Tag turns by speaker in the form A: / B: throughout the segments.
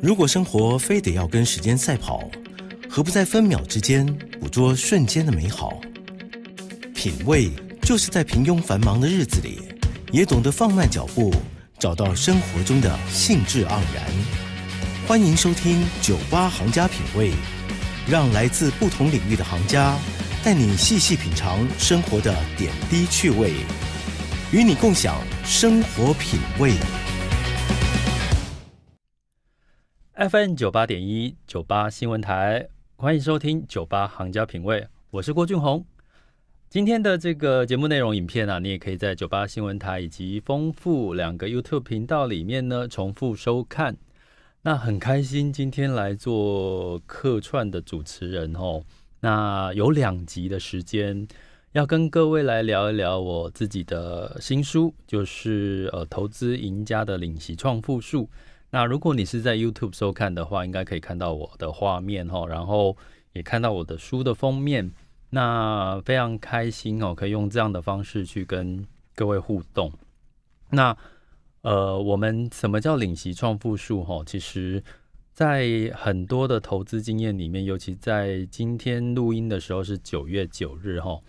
A: 如果生活非得要跟时间赛跑，何不在分秒之间捕捉瞬间的美好？品味就是在平庸繁忙的日子里，也懂得放慢脚步，找到生活中的兴致盎然。欢迎收听《酒吧行家品味》，让来自不同领域的行家带你细细品尝生活的点滴趣味，与你共享生活品味。FN 九八点一九八新闻台，欢迎收听九八行家品味，我是郭俊宏。今天的这个节目内容影片啊，你也可以在九八新闻台以及丰富两个 YouTube 频道里面呢重复收看。那很开心今天来做客串的主持人哦。那有两集的时间，要跟各位来聊一聊我自己的新书，就是呃投资赢家的领袭创富术。那如果你是在 YouTube 收看的话，应该可以看到我的画面哈，然后也看到我的书的封面。那非常开心哦，可以用这样的方式去跟各位互动。那呃，我们什么叫领袭创富术哈？其实，在很多的投资经验里面，尤其在今天录音的时候是九月九日哈。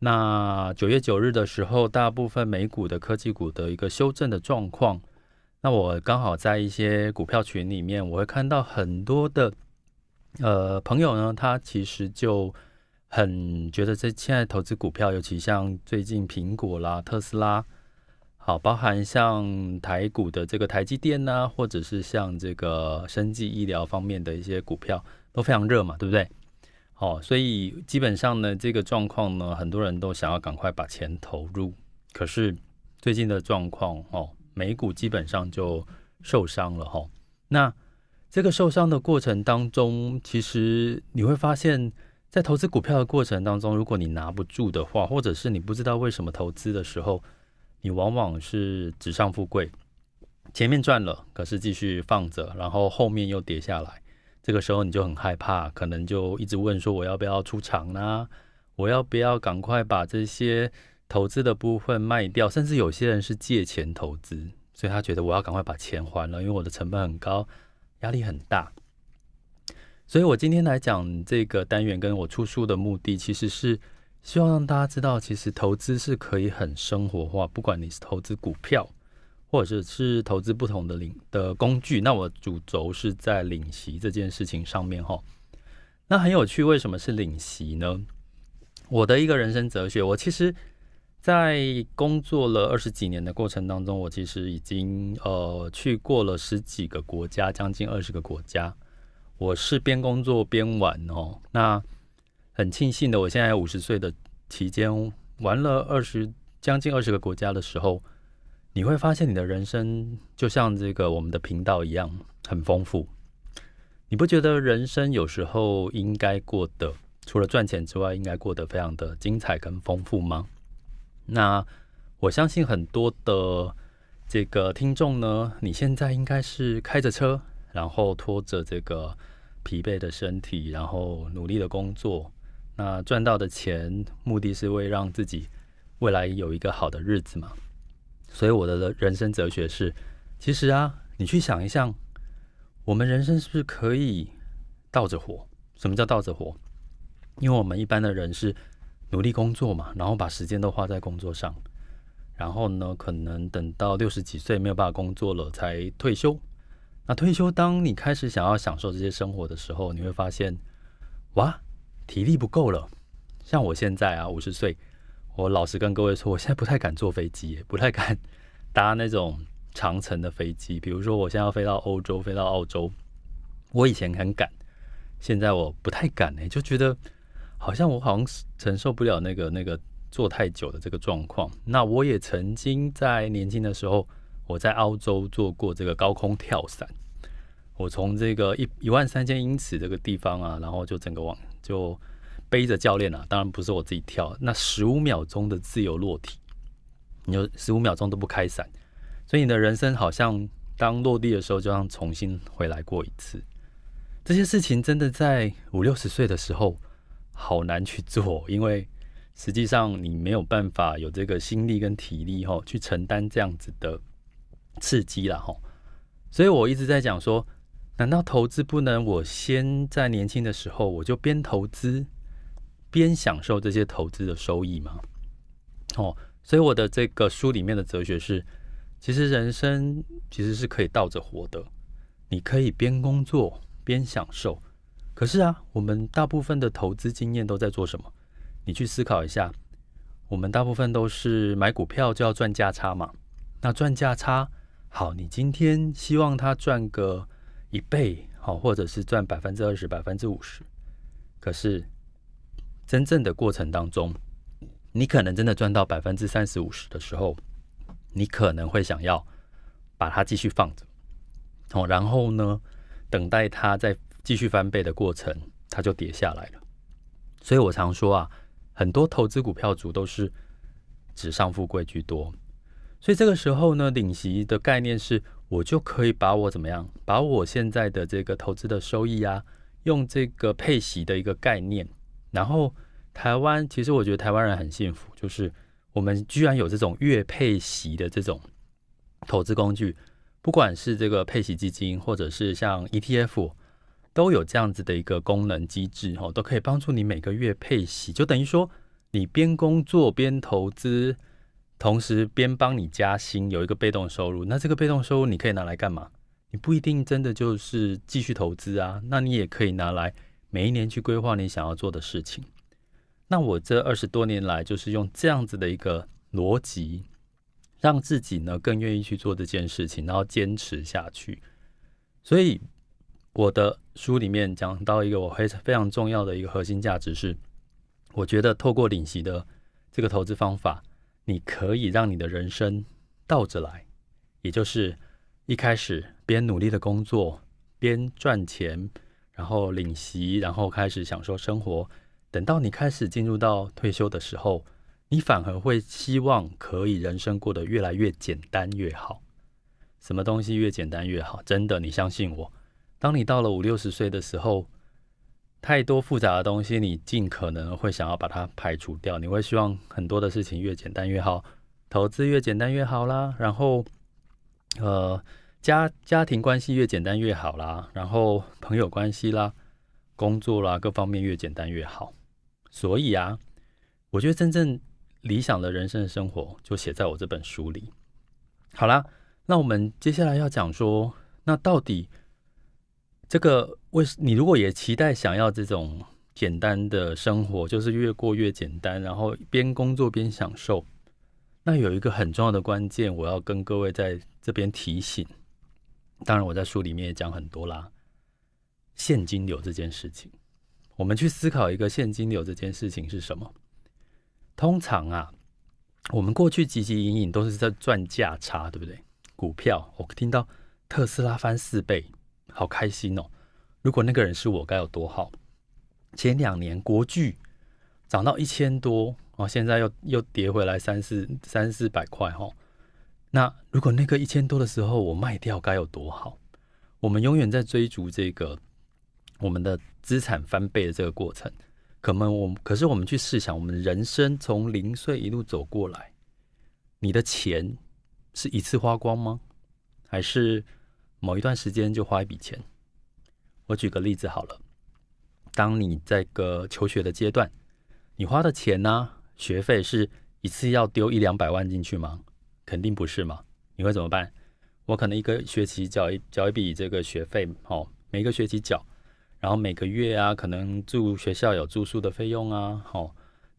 A: 那九月九日的时候，大部分美股的科技股的一个修正的状况。那我刚好在一些股票群里面，我会看到很多的呃朋友呢，他其实就很觉得这现在投资股票，尤其像最近苹果啦、特斯拉，好，包含像台股的这个台积电呢，或者是像这个生技医疗方面的一些股票都非常热嘛，对不对？好，所以基本上呢，这个状况呢，很多人都想要赶快把钱投入，可是最近的状况哦。美股基本上就受伤了哈。那这个受伤的过程当中，其实你会发现在投资股票的过程当中，如果你拿不住的话，或者是你不知道为什么投资的时候，你往往是纸上富贵，前面赚了，可是继续放着，然后后面又跌下来，这个时候你就很害怕，可能就一直问说我要不要出场呢？我要不要赶快把这些？投资的部分卖掉，甚至有些人是借钱投资，所以他觉得我要赶快把钱还了，因为我的成本很高，压力很大。所以我今天来讲这个单元，跟我出书的目的，其实是希望让大家知道，其实投资是可以很生活化，不管你是投资股票，或者是投资不同的领的工具。那我主轴是在领习这件事情上面哈。那很有趣，为什么是领习呢？我的一个人生哲学，我其实。在工作了二十几年的过程当中，我其实已经呃去过了十几个国家，将近二十个国家。我是边工作边玩哦。那很庆幸的，我现在五十岁的期间，玩了二十将近二十个国家的时候，你会发现你的人生就像这个我们的频道一样很丰富。你不觉得人生有时候应该过得，除了赚钱之外，应该过得非常的精彩跟丰富吗？那我相信很多的这个听众呢，你现在应该是开着车，然后拖着这个疲惫的身体，然后努力的工作，那赚到的钱，目的是为让自己未来有一个好的日子嘛？所以我的人生哲学是，其实啊，你去想一想，我们人生是不是可以倒着活？什么叫倒着活？因为我们一般的人是。努力工作嘛，然后把时间都花在工作上，然后呢，可能等到六十几岁没有办法工作了才退休。那退休，当你开始想要享受这些生活的时候，你会发现哇，体力不够了。像我现在啊，五十岁，我老实跟各位说，我现在不太敢坐飞机，不太敢搭那种长程的飞机。比如说，我现在要飞到欧洲，飞到澳洲，我以前很敢，现在我不太敢哎，就觉得。好像我好像承受不了那个那个坐太久的这个状况。那我也曾经在年轻的时候，我在澳洲做过这个高空跳伞。我从这个一一万三千英尺这个地方啊，然后就整个往就背着教练啊，当然不是我自己跳。那十五秒钟的自由落体，你有十五秒钟都不开伞，所以你的人生好像当落地的时候，就像重新回来过一次。这些事情真的在五六十岁的时候。好难去做，因为实际上你没有办法有这个心力跟体力哈，去承担这样子的刺激啦哈。所以我一直在讲说，难道投资不能我先在年轻的时候我就边投资边享受这些投资的收益吗？哦，所以我的这个书里面的哲学是，其实人生其实是可以倒着活的，你可以边工作边享受。可是啊，我们大部分的投资经验都在做什么？你去思考一下，我们大部分都是买股票就要赚价差嘛。那赚价差好，你今天希望它赚个一倍，好，或者是赚百分之二十、百分之五十。可是，真正的过程当中，你可能真的赚到百分之三十五十的时候，你可能会想要把它继续放着，好，然后呢，等待它再。继续翻倍的过程，它就跌下来了。所以我常说啊，很多投资股票族都是纸上富贵居多。所以这个时候呢，领息的概念是我就可以把我怎么样，把我现在的这个投资的收益啊，用这个配息的一个概念。然后台湾其实我觉得台湾人很幸福，就是我们居然有这种月配息的这种投资工具，不管是这个配息基金，或者是像 ETF。都有这样子的一个功能机制，哈，都可以帮助你每个月配息，就等于说你边工作边投资，同时边帮你加薪，有一个被动收入。那这个被动收入你可以拿来干嘛？你不一定真的就是继续投资啊，那你也可以拿来每一年去规划你想要做的事情。那我这二十多年来就是用这样子的一个逻辑，让自己呢更愿意去做这件事情，然后坚持下去，所以。我的书里面讲到一个我非非常重要的一个核心价值是，我觉得透过领息的这个投资方法，你可以让你的人生倒着来，也就是一开始边努力的工作边赚钱，然后领息，然后开始享受生活。等到你开始进入到退休的时候，你反而会希望可以人生过得越来越简单越好。什么东西越简单越好？真的，你相信我。当你到了五六十岁的时候，太多复杂的东西，你尽可能会想要把它排除掉。你会希望很多的事情越简单越好，投资越简单越好啦。然后，呃，家家庭关系越简单越好啦。然后朋友关系啦，工作啦，各方面越简单越好。所以啊，我觉得真正理想的人生的生活就写在我这本书里。好啦，那我们接下来要讲说，那到底？这个为你如果也期待想要这种简单的生活，就是越过越简单，然后边工作边享受，那有一个很重要的关键，我要跟各位在这边提醒。当然，我在书里面也讲很多啦，现金流这件事情，我们去思考一个现金流这件事情是什么。通常啊，我们过去汲汲营营都是在赚价差，对不对？股票，我听到特斯拉翻四倍。好开心哦！如果那个人是我，该有多好！前两年国剧涨到一千多，然后现在又又跌回来三四三四百块哈。那如果那个一千多的时候我卖掉，该有多好！我们永远在追逐这个我们的资产翻倍的这个过程。可能我可是我们去试想，我们人生从零岁一路走过来，你的钱是一次花光吗？还是？某一段时间就花一笔钱，我举个例子好了。当你在个求学的阶段，你花的钱呢，学费是一次要丢一两百万进去吗？肯定不是嘛。你会怎么办？我可能一个学期缴一缴一笔这个学费，哦，每个学期缴，然后每个月啊，可能住学校有住宿的费用啊，哦，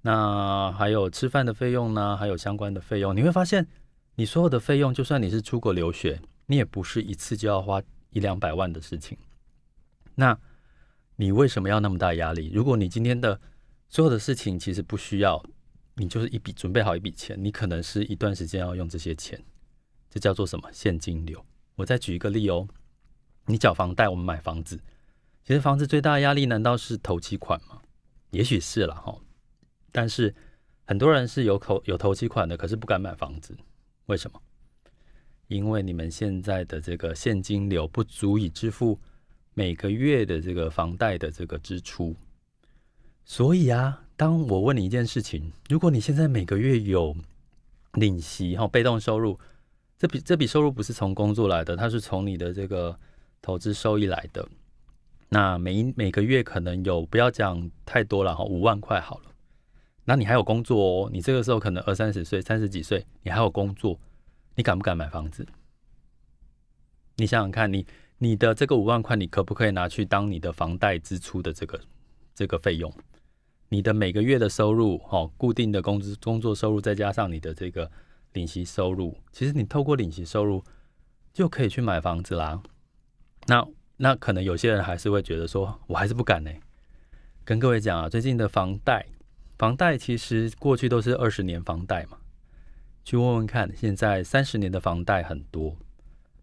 A: 那还有吃饭的费用呢，还有相关的费用，你会发现，你所有的费用，就算你是出国留学。你也不是一次就要花一两百万的事情，那你为什么要那么大压力？如果你今天的所有的事情其实不需要，你就是一笔准备好一笔钱，你可能是一段时间要用这些钱，这叫做什么现金流？我再举一个例哦，你缴房贷，我们买房子，其实房子最大的压力难道是投期款吗？也许是了哈，但是很多人是有投有投期款的，可是不敢买房子，为什么？因为你们现在的这个现金流不足以支付每个月的这个房贷的这个支出，所以啊，当我问你一件事情，如果你现在每个月有领息哈，被动收入，这笔这笔收入不是从工作来的，它是从你的这个投资收益来的，那每每个月可能有不要讲太多了哈，五万块好了，那你还有工作哦，你这个时候可能二三十岁、三十几岁，你还有工作。你敢不敢买房子？你想想看，你你的这个五万块，你可不可以拿去当你的房贷支出的这个这个费用？你的每个月的收入，哦，固定的工资、工作收入，再加上你的这个利息收入，其实你透过利息收入就可以去买房子啦。那那可能有些人还是会觉得说，我还是不敢呢。跟各位讲啊，最近的房贷，房贷其实过去都是二十年房贷嘛。去问问看，现在三十年的房贷很多，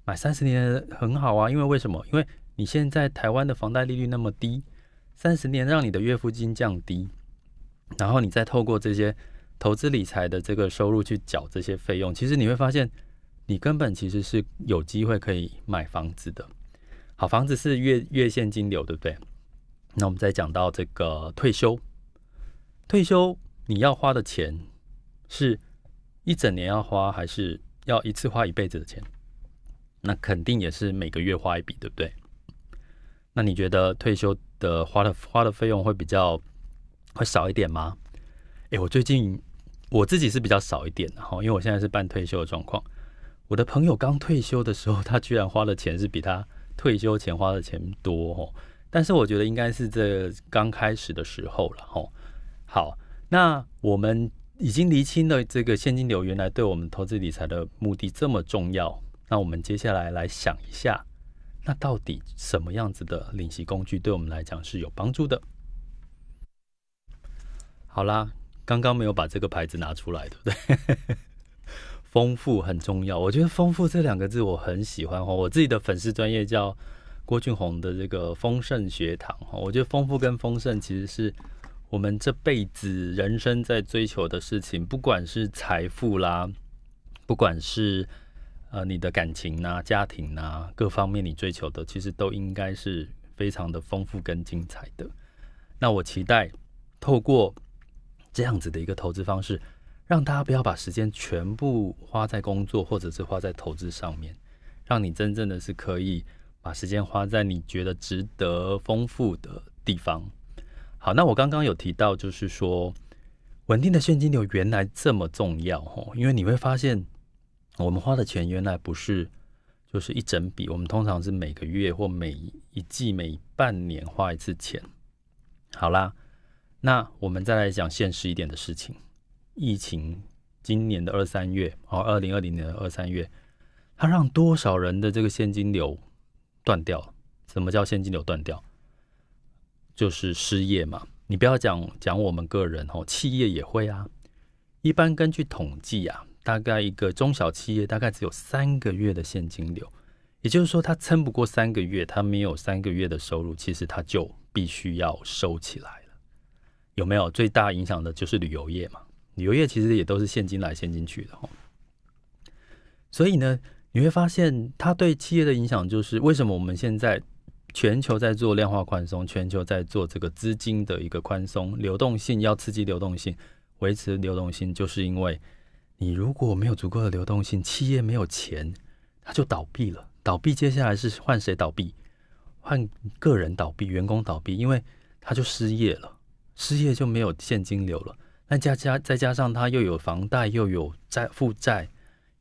A: 买三十年很好啊，因为为什么？因为你现在台湾的房贷利率那么低，三十年让你的月付金降低，然后你再透过这些投资理财的这个收入去缴这些费用，其实你会发现，你根本其实是有机会可以买房子的。好，房子是月月现金流，对不对？那我们再讲到这个退休，退休你要花的钱是。一整年要花，还是要一次花一辈子的钱？那肯定也是每个月花一笔，对不对？那你觉得退休的花的花的费用会比较会少一点吗？诶，我最近我自己是比较少一点哈，因为我现在是半退休的状况。我的朋友刚退休的时候，他居然花的钱是比他退休前花的钱多哦。但是我觉得应该是这刚开始的时候了吼，好，那我们。已经厘清了这个现金流原来对我们投资理财的目的这么重要，那我们接下来来想一下，那到底什么样子的领息工具对我们来讲是有帮助的？好啦，刚刚没有把这个牌子拿出来对不对，丰富很重要，我觉得“丰富”这两个字我很喜欢哦。我自己的粉丝专业叫郭俊宏的这个丰盛学堂哈，我觉得“丰富”跟“丰盛”其实是。我们这辈子人生在追求的事情，不管是财富啦，不管是呃你的感情呐、家庭呐，各方面你追求的，其实都应该是非常的丰富跟精彩的。那我期待透过这样子的一个投资方式，让大家不要把时间全部花在工作或者是花在投资上面，让你真正的是可以把时间花在你觉得值得丰富的地方。好，那我刚刚有提到，就是说，稳定的现金流原来这么重要哦，因为你会发现，我们花的钱原来不是就是一整笔，我们通常是每个月或每一季、每半年花一次钱。好啦，那我们再来讲现实一点的事情。疫情今年的二三月，哦，二零二零年的二三月，它让多少人的这个现金流断掉？什么叫现金流断掉？就是失业嘛，你不要讲讲我们个人吼，企业也会啊。一般根据统计啊，大概一个中小企业大概只有三个月的现金流，也就是说他撑不过三个月，他没有三个月的收入，其实他就必须要收起来了，有没有？最大影响的就是旅游业嘛，旅游业其实也都是现金来现金去的吼。所以呢，你会发现它对企业的影响就是为什么我们现在。全球在做量化宽松，全球在做这个资金的一个宽松流动性，要刺激流动性，维持流动性，就是因为你如果没有足够的流动性，企业没有钱，它就倒闭了。倒闭接下来是换谁倒闭？换个人倒闭，员工倒闭，因为他就失业了，失业就没有现金流了。那加加再加上他又有房贷，又有债负债，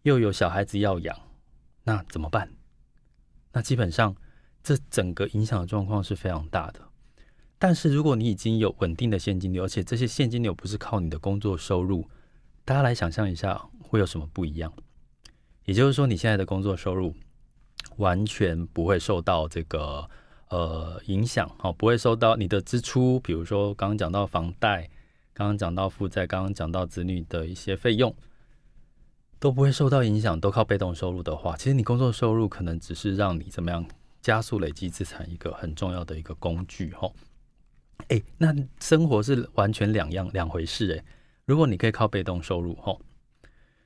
A: 又有小孩子要养，那怎么办？那基本上。这整个影响的状况是非常大的。但是，如果你已经有稳定的现金流，而且这些现金流不是靠你的工作收入，大家来想象一下会有什么不一样？也就是说，你现在的工作收入完全不会受到这个呃影响哦，不会受到你的支出，比如说刚刚讲到房贷，刚刚讲到负债，刚刚讲到子女的一些费用，都不会受到影响，都靠被动收入的话，其实你工作收入可能只是让你怎么样？加速累积资产一个很重要的一个工具吼，哎，那生活是完全两样两回事哎。如果你可以靠被动收入吼，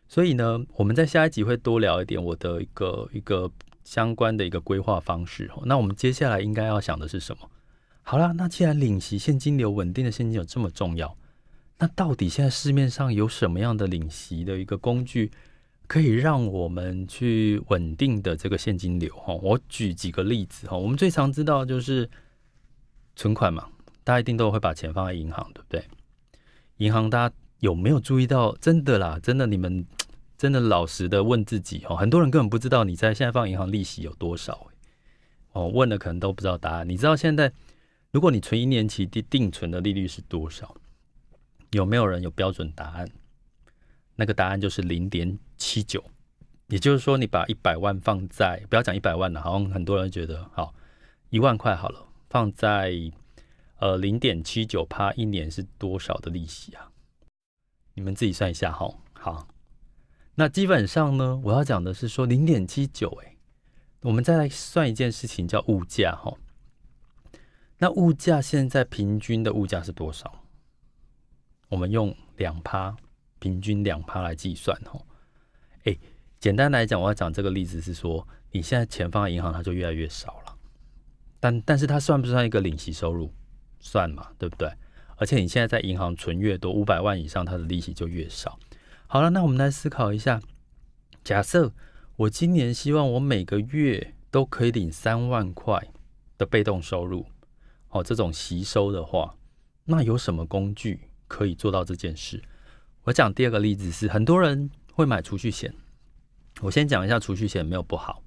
A: 所以呢，我们在下一集会多聊一点我的一个一个相关的一个规划方式吼。那我们接下来应该要想的是什么？好了，那既然领息现金流稳定的现金流这么重要，那到底现在市面上有什么样的领息的一个工具？可以让我们去稳定的这个现金流哈，我举几个例子哈，我们最常知道就是存款嘛，大家一定都会把钱放在银行，对不对？银行大家有没有注意到？真的啦，真的，你们真的老实的问自己哈，很多人根本不知道你在现在放银行利息有多少。哦，问了，可能都不知道答案。你知道现在如果你存一年期定定存的利率是多少？有没有人有标准答案？那个答案就是零点七九，也就是说，你把一百万放在，不要讲一百万了，好像很多人觉得好一万块好了，放在呃零点七九趴一年是多少的利息啊？你们自己算一下哈。好，那基本上呢，我要讲的是说零点七九，哎，我们再来算一件事情，叫物价哈。那物价现在平均的物价是多少？我们用两趴。平均两趴来计算哦。哎，简单来讲，我要讲这个例子是说，你现在钱放在银行，它就越来越少了。但但是它算不算一个领息收入？算嘛，对不对？而且你现在在银行存越多，五百万以上，它的利息就越少。好了，那我们来思考一下。假设我今年希望我每个月都可以领三万块的被动收入，哦，这种吸收的话，那有什么工具可以做到这件事？我讲第二个例子是，很多人会买储蓄险。我先讲一下储蓄险没有不好，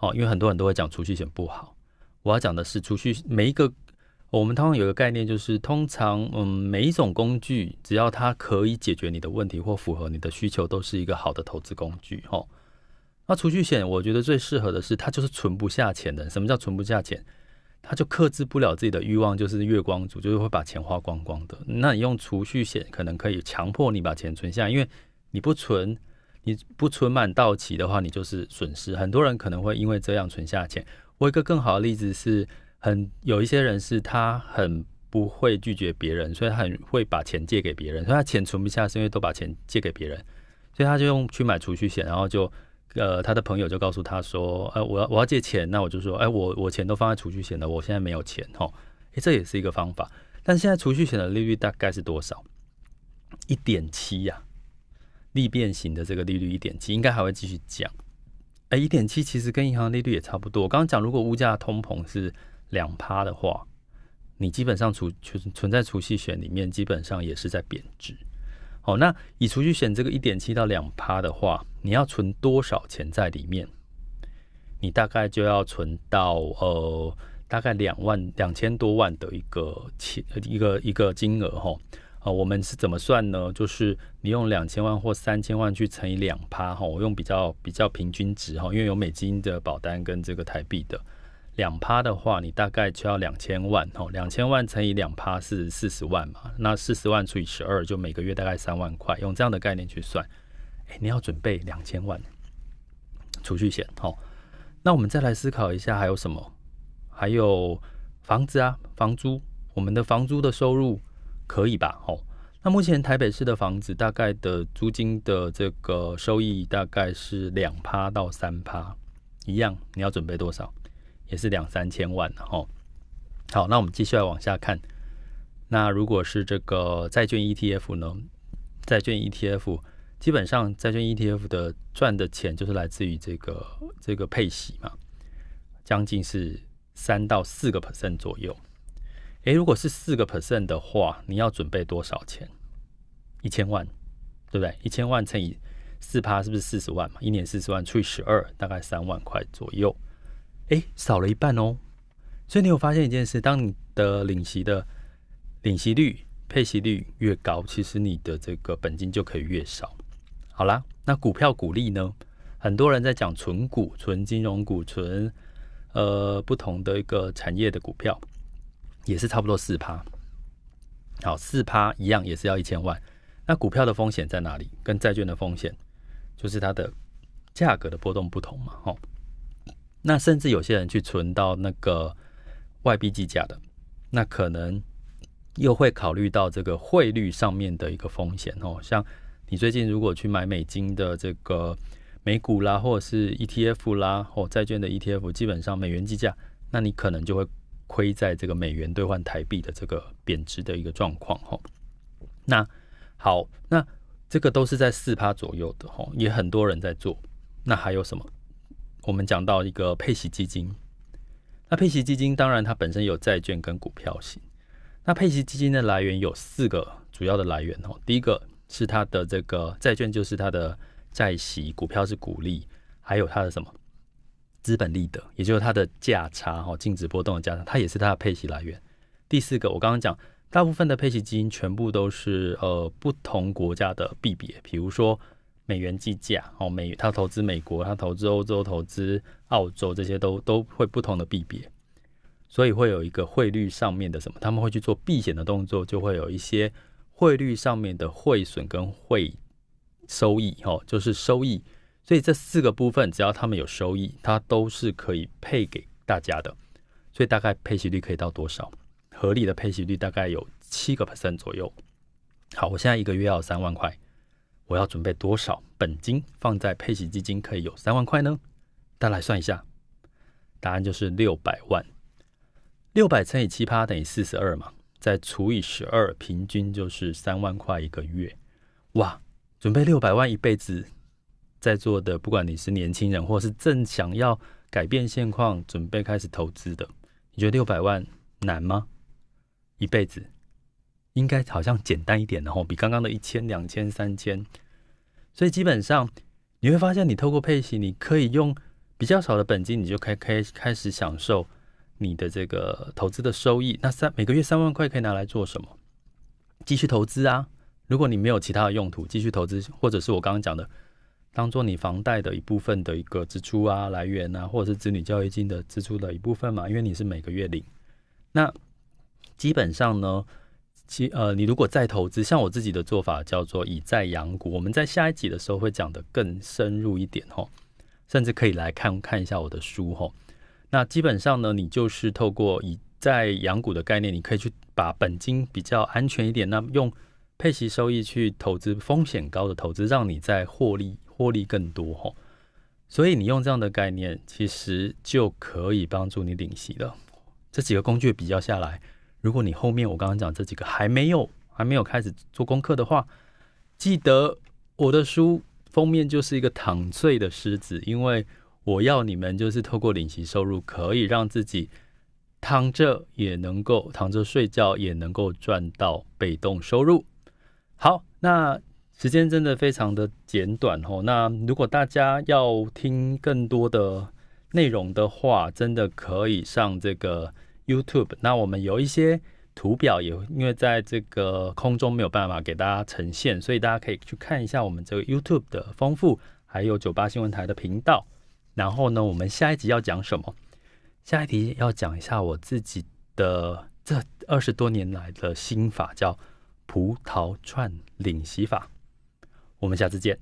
A: 哦，因为很多人都会讲储蓄险不好。我要讲的是储蓄每一个，我们通常有个概念就是，通常嗯，每一种工具只要它可以解决你的问题或符合你的需求，都是一个好的投资工具。哦。那储蓄险我觉得最适合的是，它就是存不下钱的。什么叫存不下钱？他就克制不了自己的欲望，就是月光族，就是会把钱花光光的。那你用储蓄险，可能可以强迫你把钱存下，因为你不存，你不存满到期的话，你就是损失。很多人可能会因为这样存下钱。我一个更好的例子是很有一些人是他很不会拒绝别人，所以他很会把钱借给别人，所以他钱存不下是因为都把钱借给别人，所以他就用去买储蓄险，然后就。呃，他的朋友就告诉他说，呃，我要我要借钱，那我就说，哎，我我钱都放在储蓄险了，我现在没有钱，哈，哎，这也是一个方法。但现在储蓄险的利率大概是多少？一点七呀，利变型的这个利率一点七，应该还会继续降。哎，一点七其实跟银行利率也差不多。我刚刚讲，如果物价通膨是两趴的话，你基本上储存存在储蓄险里面，基本上也是在贬值。好，那以储蓄险这个一点七到两趴的话，你要存多少钱在里面？你大概就要存到呃，大概两万两千多万的一个钱，一个一个金额哈。啊，我们是怎么算呢？就是你用两千万或三千万去乘以两趴哈，我用比较比较平均值哈，因为有美金的保单跟这个台币的。两趴的话，你大概就要两千万哦。两千万乘以两趴是四十万嘛？那四十万除以十二，就每个月大概三万块。用这样的概念去算，哎，你要准备两千万储蓄险哦。那我们再来思考一下，还有什么？还有房子啊，房租。我们的房租的收入可以吧？哦，那目前台北市的房子大概的租金的这个收益大概是两趴到三趴一样，你要准备多少？也是两三千万，哦。好，那我们继续来往下看。那如果是这个债券 ETF 呢？债券 ETF 基本上债券 ETF 的赚的钱就是来自于这个这个配息嘛，将近是三到四个 percent 左右。诶，如果是四个 percent 的话，你要准备多少钱？一千万，对不对？一千万乘以四趴，是不是四十万嘛？一年四十万除以十二，大概三万块左右。哎，少了一半哦。所以你有发现一件事：当你的领息的领息率、配息率越高，其实你的这个本金就可以越少。好啦，那股票股利呢？很多人在讲纯股、纯金融股、纯呃不同的一个产业的股票，也是差不多四趴。好，四趴一样也是要一千万。那股票的风险在哪里？跟债券的风险，就是它的价格的波动不同嘛。哦。那甚至有些人去存到那个外币计价的，那可能又会考虑到这个汇率上面的一个风险哦。像你最近如果去买美金的这个美股啦，或者是 ETF 啦，或债券的 ETF，基本上美元计价，那你可能就会亏在这个美元兑换台币的这个贬值的一个状况哈。那好，那这个都是在四趴左右的哈，也很多人在做。那还有什么？我们讲到一个配息基金，那配息基金当然它本身有债券跟股票型。那配息基金的来源有四个主要的来源哦，第一个是它的这个债券，就是它的债息；股票是股利，还有它的什么资本利得，也就是它的价差哈，净值波动的价差，它也是它的配息来源。第四个，我刚刚讲，大部分的配息基金全部都是呃不同国家的币别，比如说。美元计价哦，美他投资美国，他投资欧洲，投资澳洲，这些都都会不同的币别，所以会有一个汇率上面的什么？他们会去做避险的动作，就会有一些汇率上面的汇损跟汇收益，哦，就是收益。所以这四个部分，只要他们有收益，它都是可以配给大家的。所以大概配息率可以到多少？合理的配息率大概有七个 percent 左右。好，我现在一个月要三万块。我要准备多少本金放在配息基金，可以有三万块呢？大家来算一下，答案就是六百万。六百乘以七趴等于四十二嘛，再除以十二，平均就是三万块一个月。哇，准备六百万一辈子，在座的不管你是年轻人，或是正想要改变现况、准备开始投资的，你觉得六百万难吗？一辈子？应该好像简单一点，然后比刚刚的一千、两千、三千，所以基本上你会发现，你透过配息，你可以用比较少的本金，你就开开开始享受你的这个投资的收益。那三每个月三万块可以拿来做什么？继续投资啊！如果你没有其他的用途，继续投资，或者是我刚刚讲的，当做你房贷的一部分的一个支出啊，来源啊，或者是子女教育金的支出的一部分嘛，因为你是每个月领。那基本上呢？其呃，你如果再投资，像我自己的做法叫做以债养股，我们在下一集的时候会讲的更深入一点哦，甚至可以来看看一下我的书哈。那基本上呢，你就是透过以债养股的概念，你可以去把本金比较安全一点，那用配息收益去投资风险高的投资，让你在获利获利更多哈。所以你用这样的概念，其实就可以帮助你领息了。这几个工具比较下来。如果你后面我刚刚讲这几个还没有还没有开始做功课的话，记得我的书封面就是一个躺睡的狮子，因为我要你们就是透过领时收入可以让自己躺着也能够躺着睡觉也能够赚到被动收入。好，那时间真的非常的简短哦。那如果大家要听更多的内容的话，真的可以上这个。YouTube，那我们有一些图表也因为在这个空中没有办法给大家呈现，所以大家可以去看一下我们这个 YouTube 的丰富，还有酒吧新闻台的频道。然后呢，我们下一集要讲什么？下一集要讲一下我自己的这二十多年来的心法，叫葡萄串领洗法。我们下次见。